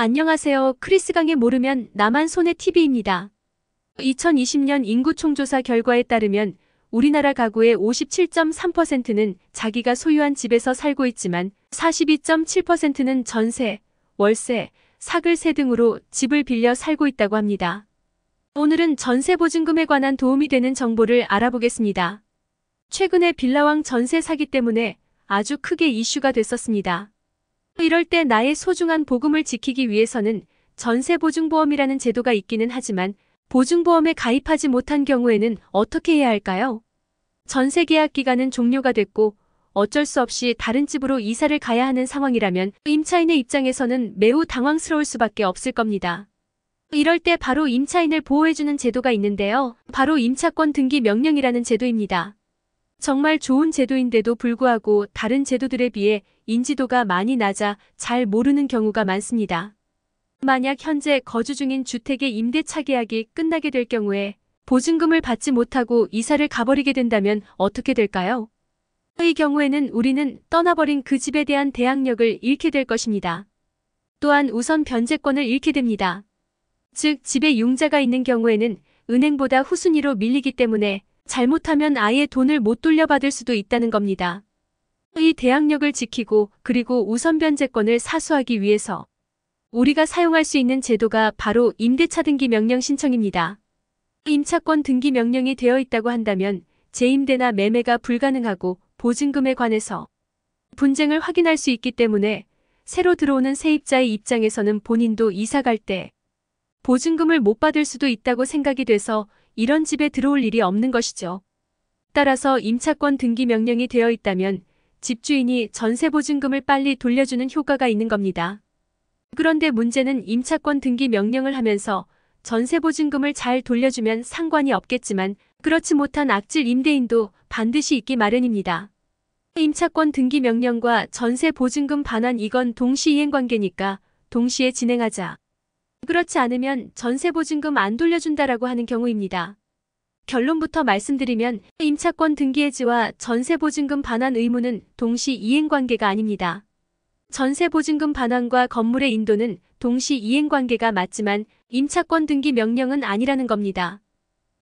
안녕하세요. 크리스강의 모르면 나만 손해 TV입니다. 2020년 인구총조사 결과에 따르면 우리나라 가구의 57.3%는 자기가 소유한 집에서 살고 있지만 42.7%는 전세, 월세, 사글세 등으로 집을 빌려 살고 있다고 합니다. 오늘은 전세 보증금에 관한 도움이 되는 정보를 알아보겠습니다. 최근에 빌라왕 전세 사기 때문에 아주 크게 이슈가 됐었습니다. 이럴 때 나의 소중한 보금을 지키기 위해서는 전세보증보험이라는 제도가 있기는 하지만 보증보험에 가입하지 못한 경우에는 어떻게 해야 할까요? 전세 계약 기간은 종료가 됐고 어쩔 수 없이 다른 집으로 이사를 가야 하는 상황이라면 임차인의 입장에서는 매우 당황스러울 수밖에 없을 겁니다. 이럴 때 바로 임차인을 보호해주는 제도가 있는데요. 바로 임차권 등기 명령이라는 제도입니다. 정말 좋은 제도인데도 불구하고 다른 제도들에 비해 인지도가 많이 낮아 잘 모르는 경우가 많습니다. 만약 현재 거주 중인 주택의 임대차 계약이 끝나게 될 경우에 보증금을 받지 못하고 이사를 가버리게 된다면 어떻게 될까요? 이 경우에는 우리는 떠나버린 그 집에 대한 대항력을 잃게 될 것입니다. 또한 우선 변제권을 잃게 됩니다. 즉 집에 융자가 있는 경우에는 은행보다 후순위로 밀리기 때문에 잘못하면 아예 돈을 못 돌려받을 수도 있다는 겁니다. 이 대항력을 지키고 그리고 우선변제권을 사수하기 위해서 우리가 사용할 수 있는 제도가 바로 임대차 등기 명령 신청입니다. 임차권 등기 명령이 되어 있다고 한다면 재임대나 매매가 불가능하고 보증금에 관해서 분쟁을 확인할 수 있기 때문에 새로 들어오는 세입자의 입장에서는 본인도 이사 갈 때 보증금을 못 받을 수도 있다고 생각이 돼서 이런 집에 들어올 일이 없는 것이죠. 따라서 임차권 등기 명령이 되어 있다면 집주인이 전세보증금을 빨리 돌려주는 효과가 있는 겁니다. 그런데 문제는 임차권 등기 명령을 하면서 전세보증금을 잘 돌려주면 상관이 없겠지만 그렇지 못한 악질 임대인도 반드시 있기 마련입니다. 임차권 등기 명령과 전세보증금 반환 이건 동시 이행관계니까 동시에 진행하자. 그렇지 않으면 전세보증금 안 돌려준다라고 하는 경우입니다. 결론부터 말씀드리면 임차권 등기해지와 전세보증금 반환 의무는 동시 이행관계가 아닙니다. 전세보증금 반환과 건물의 인도는 동시 이행관계가 맞지만 임차권 등기 명령은 아니라는 겁니다.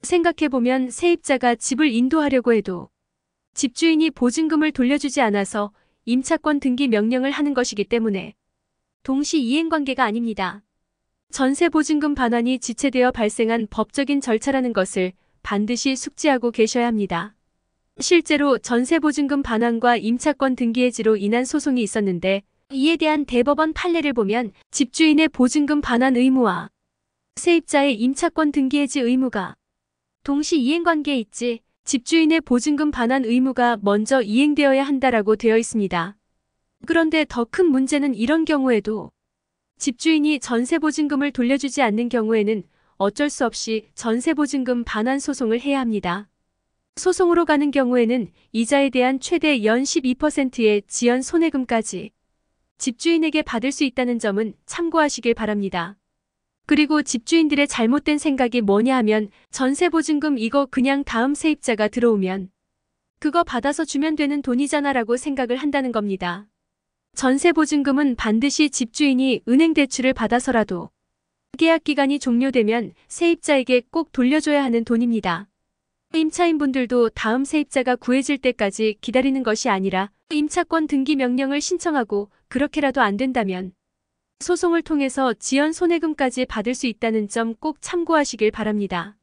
생각해보면 세입자가 집을 인도하려고 해도 집주인이 보증금을 돌려주지 않아서 임차권 등기 명령을 하는 것이기 때문에 동시 이행관계가 아닙니다. 전세보증금 반환이 지체되어 발생한 법적인 절차라는 것을 반드시 숙지하고 계셔야 합니다. 실제로 전세보증금 반환과 임차권 등기해지로 인한 소송이 있었는데 이에 대한 대법원 판례를 보면 집주인의 보증금 반환 의무와 세입자의 임차권 등기해지 의무가 동시 이행관계에 있지 집주인의 보증금 반환 의무가 먼저 이행되어야 한다라고 되어 있습니다. 그런데 더 큰 문제는 이런 경우에도 집주인이 전세보증금을 돌려주지 않는 경우에는 어쩔 수 없이 전세보증금 반환 소송을 해야 합니다. 소송으로 가는 경우에는 이자에 대한 최대 연 12%의 지연 손해금까지 집주인에게 받을 수 있다는 점은 참고하시길 바랍니다. 그리고 집주인들의 잘못된 생각이 뭐냐 하면 전세보증금 이거 그냥 다음 세입자가 들어오면 그거 받아서 주면 되는 돈이잖아 라고 생각을 한다는 겁니다. 전세보증금은 반드시 집주인이 은행 대출을 받아서라도 계약 기간이 종료되면 세입자에게 꼭 돌려줘야 하는 돈입니다. 임차인분들도 다음 세입자가 구해질 때까지 기다리는 것이 아니라 임차권 등기 명령을 신청하고 그렇게라도 안 된다면 소송을 통해서 지연 손해금까지 받을 수 있다는 점 꼭 참고하시길 바랍니다.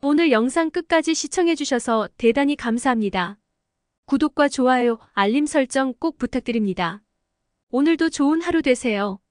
오늘 영상 끝까지 시청해주셔서 대단히 감사합니다. 구독과 좋아요, 알림 설정 꼭 부탁드립니다. 오늘도 좋은 하루 되세요.